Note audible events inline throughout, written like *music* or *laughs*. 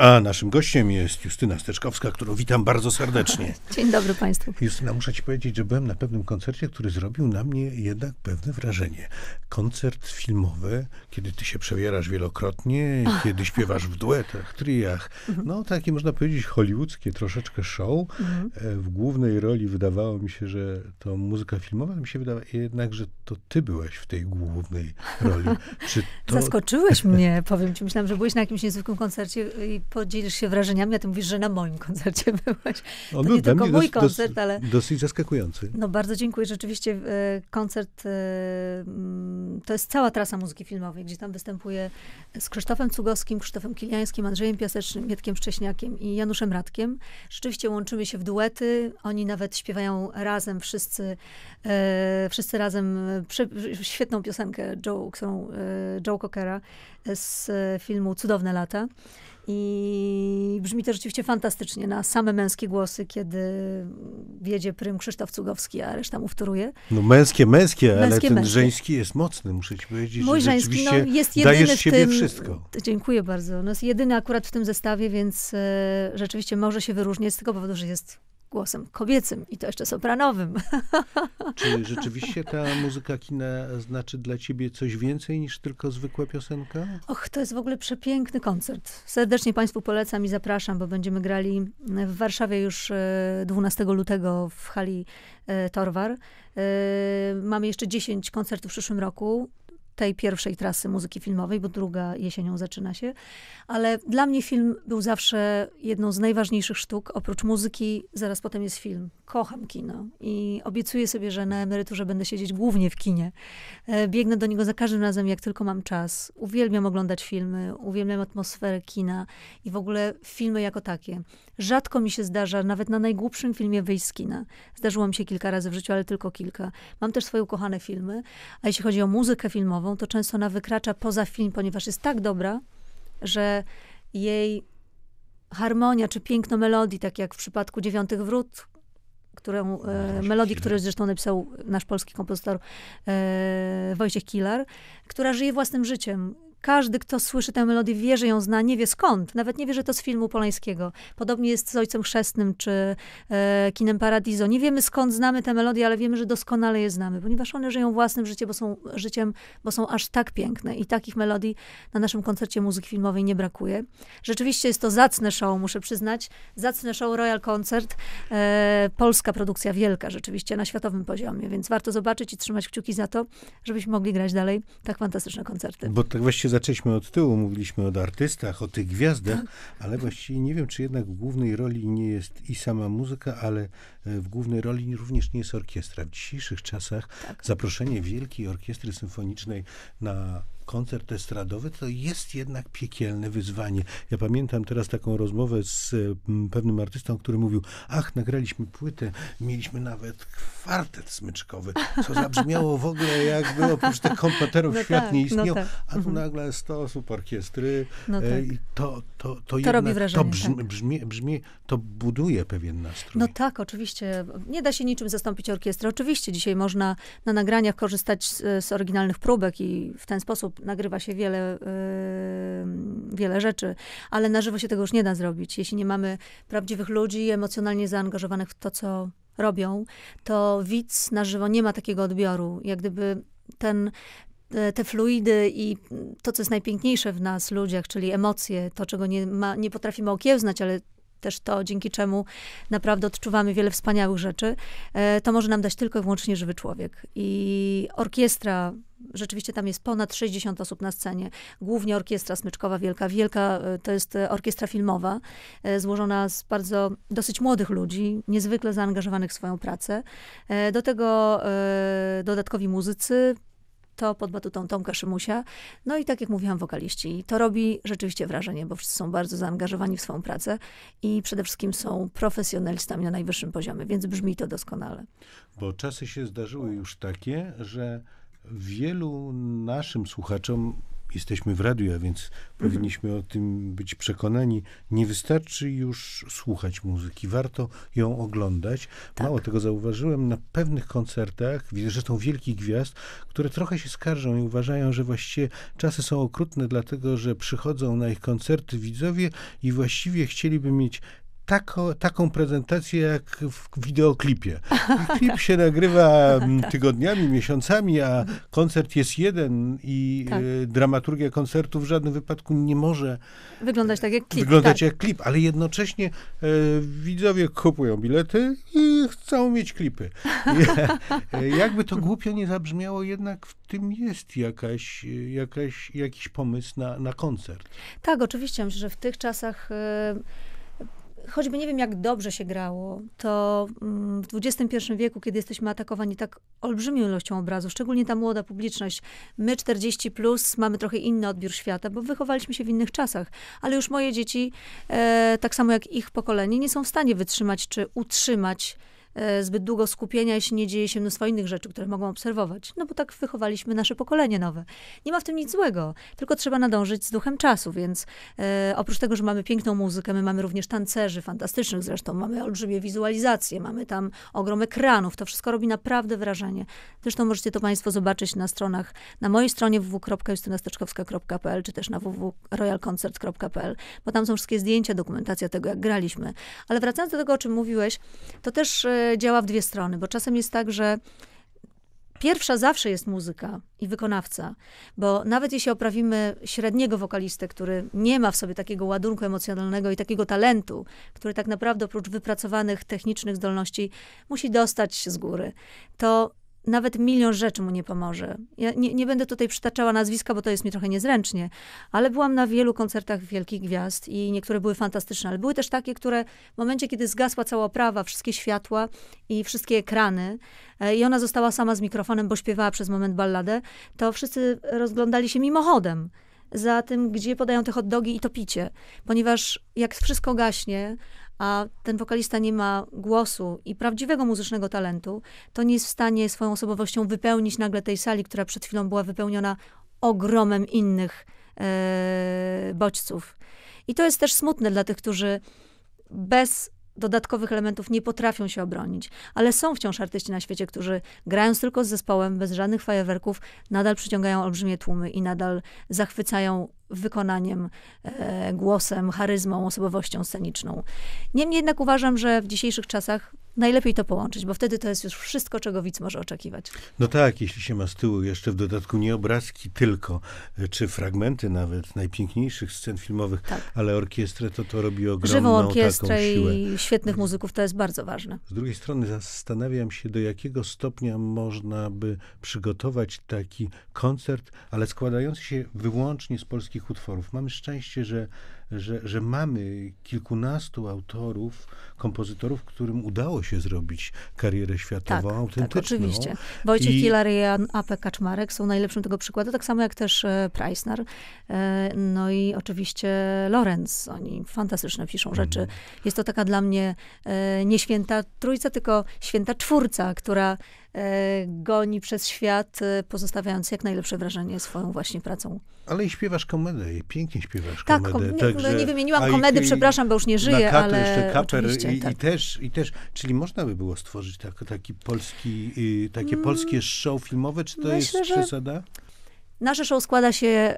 A naszym gościem jest Justyna Steczkowska, którą witam bardzo serdecznie. *laughs* Dzień dobry Państwu. Justyna, muszę Ci powiedzieć, że byłem na pewnym koncercie, który zrobił na mnie jednak pewne wrażenie. Koncert filmowy, kiedy Ty się przewierasz wielokrotnie, oh. *laughs* kiedy śpiewasz w duetach, triach. Mhm. No takie można powiedzieć hollywoodzkie troszeczkę show. Mhm. E, w głównej roli wydawało mi się, że to muzyka filmowa, mi się wydawało jednak, że to Ty byłeś w tej głównej roli. To... *laughs* Zaskoczyłeś mnie, powiem Ci. Myślałam, że byłeś na jakimś niezwykłym koncercie i podzielisz się wrażeniami, a ty mówisz, że na moim koncercie *laughs* byłeś. On no, to był nie tylko mój dos, koncert, ale... Dosyć zaskakujący. No bardzo dziękuję. Rzeczywiście e, koncert e, mm, to jest cała trasa muzyki filmowej, gdzie tam występuje z Krzysztofem Cugowskim, Krzysztofem Kiliańskim, Andrzejem Piasecznym, Mietkiem Szcześniakiem i Januszem Radkiem. Rzeczywiście łączymy się w duety. Oni nawet śpiewają razem wszyscy, e, wszyscy razem świetną piosenkę Joe, którą, Joe Cockera z filmu Cudowne lata. I brzmi to rzeczywiście fantastycznie na same męskie głosy, kiedy wiedzie prym Krzysztof Cugowski, a reszta mu wtóruje. No męskie, męskie, męskie ale ten męskie. żeński jest mocny, muszę ci powiedzieć. Mój żeński no, jest jedyny w siebie tym, wszystko. Dziękuję bardzo. No, jest jedyny akurat w tym zestawie, więc e, rzeczywiście może się wyróżniać z tego powodu, że jest głosem kobiecym i to jeszcze sopranowym. *laughs* Czy rzeczywiście ta muzyka kina znaczy dla ciebie coś więcej niż tylko zwykła piosenka? Och, to jest w ogóle przepiękny koncert. Serdecznie Państwu polecam i zapraszam, bo będziemy grali w Warszawie już 12 e, lutego w hali e, Torwar. E, mamy jeszcze 10 koncertów w przyszłym roku tej pierwszej trasy muzyki filmowej, bo druga jesienią zaczyna się. Ale dla mnie film był zawsze jedną z najważniejszych sztuk. Oprócz muzyki, zaraz potem jest film. Kocham kino i obiecuję sobie, że na emeryturze będę siedzieć głównie w kinie. E, biegnę do niego za każdym razem, jak tylko mam czas. Uwielbiam oglądać filmy, uwielbiam atmosferę kina i w ogóle filmy jako takie. Rzadko mi się zdarza, nawet na najgłupszym filmie wyjść z kina. Zdarzyło mi się kilka razy w życiu, ale tylko kilka. Mam też swoje ukochane filmy, a jeśli chodzi o muzykę filmową, filmową, to często ona wykracza poza film, ponieważ jest tak dobra, że jej harmonia czy piękno melodii, tak jak w przypadku Dziewiątych Wrót, którą, e, melodii, którą zresztą napisał nasz polski kompozytor e, Wojciech Kilar, która żyje własnym życiem. Każdy, kto słyszy tę melodię, wie, że ją zna, nie wie skąd, nawet nie wie, że to z filmu Polańskiego. Podobnie jest z Ojcem Chrzestnym czy e, Kinem Paradiso. Nie wiemy skąd znamy tę melodię, ale wiemy, że doskonale je znamy, ponieważ one żyją własnym życiem, bo są, życiem, bo są aż tak piękne i takich melodii na naszym koncercie muzyki filmowej nie brakuje. Rzeczywiście jest to zacne show, muszę przyznać. Zacne show Royal Concert. E, polska produkcja wielka rzeczywiście na światowym poziomie, więc warto zobaczyć i trzymać kciuki za to, żebyśmy mogli grać dalej tak fantastyczne koncerty. Bo tak właśnie zaczęliśmy od tyłu, mówiliśmy o artystach, o tych gwiazdach, ale właściwie nie wiem, czy jednak w głównej roli nie jest i sama muzyka, ale e, w głównej roli również nie jest orkiestra. W dzisiejszych czasach tak. zaproszenie Wielkiej Orkiestry Symfonicznej na koncert estradowy to jest jednak piekielne wyzwanie. Ja pamiętam teraz taką rozmowę z e, pewnym artystą, który mówił, ach, nagraliśmy płytę, mieliśmy nawet kwartet smyczkowy, co zabrzmiało w ogóle jakby oprócz tych komputerów no tak, świat tak, nie no istniał, no tak. a tu mhm. nagle 100 osób orkiestry no e, tak. i to, to, to, to robi wrażenie. To brzmi, tak. brzmi, brzmi, to buduje pewien nastrój. No tak, oczywiście. Nie da się niczym zastąpić orkiestry. Oczywiście dzisiaj można na nagraniach korzystać z, e, z oryginalnych próbek i w ten sposób nagrywa się wiele, y, wiele rzeczy, ale na żywo się tego już nie da zrobić. Jeśli nie mamy prawdziwych ludzi emocjonalnie zaangażowanych w to, co robią, to widz na żywo nie ma takiego odbioru. Jak gdyby ten, te fluidy i to, co jest najpiękniejsze w nas, ludziach, czyli emocje, to, czego nie, ma, nie potrafimy okiełznać, ale też to, dzięki czemu naprawdę odczuwamy wiele wspaniałych rzeczy, e, to może nam dać tylko i wyłącznie żywy człowiek. I orkiestra rzeczywiście tam jest ponad 60 osób na scenie. Głównie orkiestra smyczkowa wielka. Wielka e, to jest e, orkiestra filmowa, e, złożona z bardzo dosyć młodych ludzi, niezwykle zaangażowanych w swoją pracę. Do tego dodatkowi muzycy, to pod batutą Tomka Szymusia. No i tak jak mówiłam, wokaliści. To robi rzeczywiście wrażenie, bo wszyscy są bardzo zaangażowani w swoją pracę i przede wszystkim są profesjonalistami na najwyższym poziomie, więc brzmi to doskonale. Bo czasy się zdarzyły już takie, że Wielu naszym słuchaczom jesteśmy w radiu, a więc powinniśmy o tym być przekonani. Nie wystarczy już słuchać muzyki, warto ją oglądać. Tak. Mało tego zauważyłem na pewnych koncertach, zresztą wielkich gwiazd, które trochę się skarżą i uważają, że właściwie czasy są okrutne, dlatego że przychodzą na ich koncerty widzowie i właściwie chcieliby mieć tako, taką prezentację jak w wideoklipie. klip się nagrywa *laughs* tak. tygodniami, miesiącami, a koncert jest jeden i tak. E, dramaturgia koncertu w żadnym wypadku nie może wyglądać tak jak klip. Wyglądać tak. jak klip, ale jednocześnie e, widzowie kupują bilety i chcą mieć klipy. *laughs* E, jakby to głupio nie zabrzmiało, jednak w tym jest jakaś, jakaś, jakiś pomysł na, na koncert. Tak, oczywiście. Myślę, że w tych czasach e, choćby nie wiem, jak dobrze się grało, to mm, w XXI wieku, kiedy jesteśmy atakowani tak olbrzymią ilością obrazów, szczególnie ta młoda publiczność, my 40 plus mamy trochę inny odbiór świata, bo wychowaliśmy się w innych czasach, ale już moje dzieci, e, tak samo jak ich pokolenie, nie są w stanie wytrzymać czy utrzymać E, zbyt długo skupienia, jeśli nie dzieje się mnóstwo innych rzeczy, które mogą obserwować. No bo tak wychowaliśmy nasze pokolenie nowe. Nie ma w tym nic złego, tylko trzeba nadążyć z duchem czasu, więc e, oprócz tego, że mamy piękną muzykę, my mamy również tancerzy, fantastycznych zresztą, mamy olbrzymie wizualizacje, mamy tam ogrom ekranów, to wszystko robi naprawdę wrażenie. Zresztą możecie to Państwo zobaczyć na stronach, na mojej stronie www.justynastoczkowska.pl, czy też na www.royalconcert.pl, bo tam są wszystkie zdjęcia, dokumentacja tego, jak graliśmy. Ale wracając do tego, o czym mówiłeś, to też e, działa w dwie strony, bo czasem jest tak, że Pierwsza zawsze jest muzyka i wykonawca, bo nawet jeśli oprawimy średniego wokalistę, który nie ma w sobie takiego ładunku emocjonalnego i takiego talentu, który tak naprawdę oprócz wypracowanych technicznych zdolności musi dostać się z góry, to nawet milion rzeczy mu nie pomoże. Ja nie, nie, będę tutaj przytaczała nazwiska, bo to jest mi trochę niezręcznie, ale byłam na wielu koncertach wielkich gwiazd i niektóre były fantastyczne, ale były też takie, które w momencie, kiedy zgasła cała oprawa, wszystkie światła i wszystkie ekrany e, i ona została sama z mikrofonem, bo śpiewała przez moment balladę, to wszyscy rozglądali się mimochodem za tym, gdzie podają te hot dogi i to picie. Ponieważ jak wszystko gaśnie, a ten wokalista nie ma głosu i prawdziwego muzycznego talentu, to nie jest w stanie swoją osobowością wypełnić nagle tej sali, która przed chwilą była wypełniona ogromem innych e, bodźców. I to jest też smutne dla tych, którzy bez dodatkowych elementów nie potrafią się obronić, ale są wciąż artyści na świecie, którzy grając tylko z zespołem, bez żadnych fajerwerków, nadal przyciągają olbrzymie tłumy i nadal zachwycają wykonaniem, e, głosem, charyzmą, osobowością sceniczną. Niemniej jednak uważam, że w dzisiejszych czasach najlepiej to połączyć, bo wtedy to jest już wszystko, czego widz może oczekiwać. No tak, jeśli się ma z tyłu jeszcze w dodatku nie obrazki tylko, e, czy fragmenty nawet najpiękniejszych scen filmowych, tak. ale orkiestrę, to to robi ogromną Żywą orkiestrę i świetnych muzyków, to jest bardzo ważne. Z drugiej strony zastanawiam się, do jakiego stopnia można by przygotować taki koncert, ale składający się wyłącznie z polskich utworów. Mamy szczęście, że że, że mamy kilkunastu autorów, kompozytorów, którym udało się zrobić karierę światową tak, tak autentyczną. Tak, oczywiście. Wojciech I... Jan i A.P. Kaczmarek są najlepszym tego przykładem, tak samo jak też e, Preissner. E, no i oczywiście Lorenz. Oni fantastyczne piszą mhm. rzeczy. Mhm. Jest to taka dla mnie e, nie święta trójca, tylko święta czwórca, która goni przez świat, pozostawiając jak najlepsze wrażenie swoją właśnie pracą. Ale i śpiewasz komedę, i pięknie śpiewasz tak, komedę. Kom... Nie, tak, no no, nie wymieniłam komedy, i, przepraszam, bo już nie żyje, ale jeszcze kaper i, tak. i, też, i też, czyli można by było stworzyć tak, taki polski, y, takie mm, polskie show filmowe, czy to myślę, jest przesada? Nasze show składa się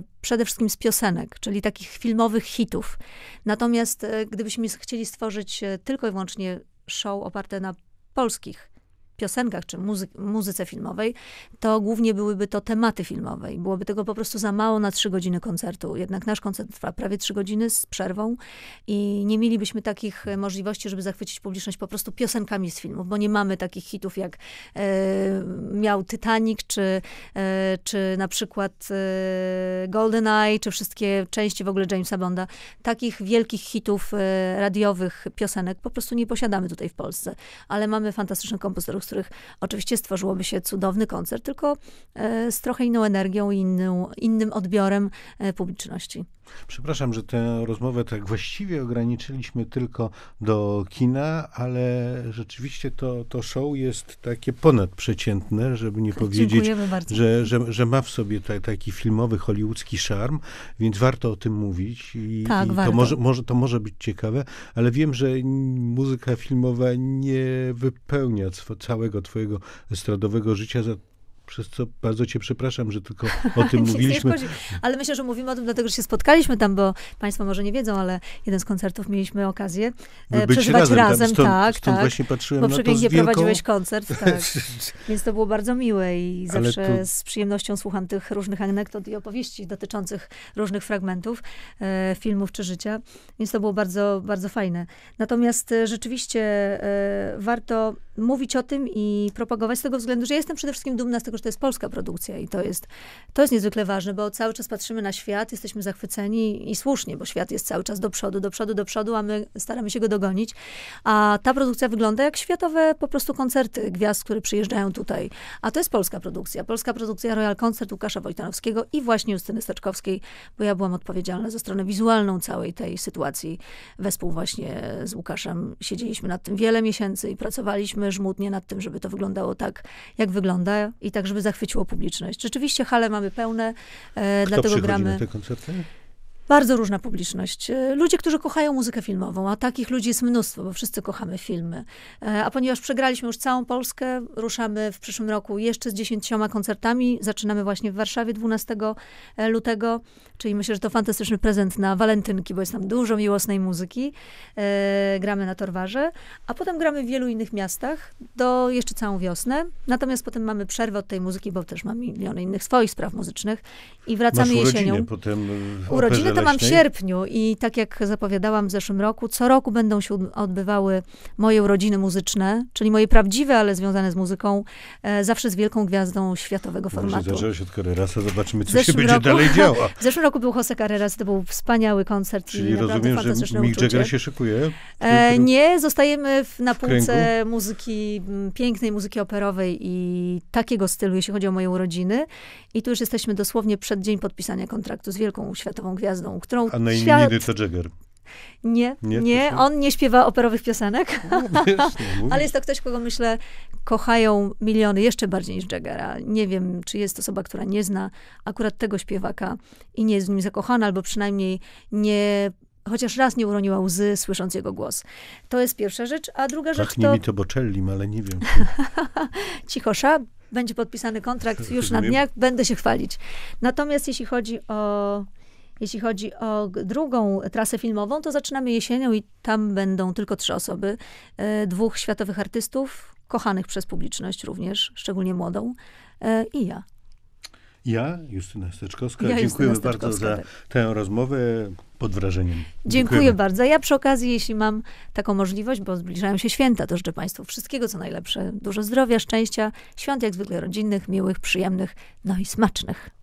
y, przede wszystkim z piosenek, czyli takich filmowych hitów. Natomiast y, gdybyśmy chcieli stworzyć e, tylko i wyłącznie show oparte na polskich piosenkach czy muzy- muzyce filmowej, to głównie byłyby to tematy filmowe i byłoby tego po prostu za mało na trzy godziny koncertu. Jednak nasz koncert trwa prawie trzy godziny z przerwą i nie mielibyśmy takich e, możliwości, żeby zachwycić publiczność po prostu piosenkami z filmów, bo nie mamy takich hitów jak e, miał Titanic, czy, e, czy na przykład e, GoldenEye, czy wszystkie części w ogóle Jamesa Bonda. Takich wielkich hitów e, radiowych, piosenek po prostu nie posiadamy tutaj w Polsce, ale mamy fantastycznych kompozytorów, których oczywiście stworzyłoby się cudowny koncert, tylko e, z trochę inną energią i innym odbiorem e, publiczności. Przepraszam, że tę rozmowę tak właściwie ograniczyliśmy tylko do kina, ale rzeczywiście to, to show jest takie ponadprzeciętne, żeby nie tak, powiedzieć, że, że, że, ma w sobie ta, taki filmowy, hollywoodzki szarm, więc warto o tym mówić i, tak, i to, może, może, to może być ciekawe, ale wiem, że muzyka filmowa nie wypełnia całego całego twojego estradowego życia, za przez co bardzo cię przepraszam, że tylko o *laughs* tym mówiliśmy. Ale myślę, że mówimy o tym dlatego, że się spotkaliśmy tam, bo państwo może nie wiedzą, ale jeden z koncertów mieliśmy okazję e, przeżywać razem, razem stąd, tak, stąd tak. właśnie tak. patrzyłem bo na przepięknie prowadziłeś koncert, *laughs* tak. Więc to było bardzo miłe i zawsze to... z przyjemnością słucham tych różnych anegdot i opowieści dotyczących różnych fragmentów e, filmów czy życia. Więc to było bardzo, bardzo fajne. Natomiast e, rzeczywiście e, warto mówić o tym i propagować z tego względu, że ja jestem przede wszystkim dumna z tego, że to jest polska produkcja i to jest, to jest niezwykle ważne, bo cały czas patrzymy na świat, jesteśmy zachwyceni i słusznie, bo świat jest cały czas do przodu, do przodu, do przodu, a my staramy się go dogonić. A ta produkcja wygląda jak światowe po prostu koncerty gwiazd, które przyjeżdżają tutaj. A to jest polska produkcja. Polska produkcja Royal Concert Łukasza Wojtanowskiego i właśnie Justyny Staczkowskiej, bo ja byłam odpowiedzialna za stronę wizualną całej tej sytuacji. Wespół właśnie z Łukaszem siedzieliśmy nad tym wiele miesięcy i pracowaliśmy pracujemy żmudnie nad tym, żeby to wyglądało tak, jak wygląda i tak, żeby zachwyciło publiczność. Rzeczywiście hale mamy pełne, e, Kto dlatego gramy. Na te koncerty? Bardzo różna publiczność. E, ludzie, którzy kochają muzykę filmową, a takich ludzi jest mnóstwo, bo wszyscy kochamy filmy. E, a ponieważ przegraliśmy już całą Polskę, ruszamy w przyszłym roku jeszcze z dziesięcioma koncertami. Zaczynamy właśnie w Warszawie 12 e, lutego, czyli myślę, że to fantastyczny prezent na walentynki, bo jest tam dużo miłosnej muzyki. Gramy na Torwarze, a potem gramy w wielu innych miastach do jeszcze całą wiosnę. Natomiast potem mamy przerwę od tej muzyki, bo też mam miliony innych swoich spraw muzycznych i wracamy Masz jesienią. Potem urodziny ja to mam w sierpniu i tak jak zapowiadałam w zeszłym roku, co roku będą się odbywały moje urodziny muzyczne, czyli moje prawdziwe, ale związane z muzyką, e, zawsze z wielką gwiazdą światowego formatu. Może się od Carrerasa, zobaczymy, co się będzie roku, dalej działo. *laughs* W zeszłym roku był Jose Carreras, to był wspaniały koncert. Czyli rozumiem, że Mick Jagger się szykuje? E, nie, zostajemy w, na półce muzyki, pięknej muzyki operowej i takiego stylu, jeśli chodzi o moje urodziny. I tu już jesteśmy dosłownie przed dzień podpisania kontraktu z wielką światową gwiazdą gwiazdą, którą A na świat... to Jagger. Nie, nie, nie, on nie śpiewa operowych piosenek, no, *laughs* wiesz, no, ale jest to ktoś, kogo myślę kochają miliony jeszcze bardziej niż Jaggera. Nie wiem, czy jest osoba, która nie zna akurat tego śpiewaka i nie jest w nim zakochana, albo przynajmniej nie chociaż raz nie uroniła łzy, słysząc jego głos. To jest pierwsza rzecz, a druga rzecz to... mi to Bocellim, ale nie wiem. *laughs* Cichosza, będzie podpisany kontrakt *laughs* już na dniach, będę się chwalić. Natomiast jeśli chodzi o jeśli chodzi o drugą trasę filmową, to zaczynamy jesienią i tam będą tylko trzy osoby. E, dwóch światowych artystów, kochanych przez publiczność również, szczególnie młodą, e, i ja. Ja, Justyna Steczkowska, ja, dziękujemy bardzo za tak. tę rozmowę pod wrażeniem. Dziękuję dziękujemy. bardzo. Ja przy okazji, jeśli mam taką możliwość, bo zbliżają się święta, to życzę Państwu wszystkiego co najlepsze. Dużo zdrowia, szczęścia, świąt jak zwykle rodzinnych, miłych, przyjemnych, no i smacznych.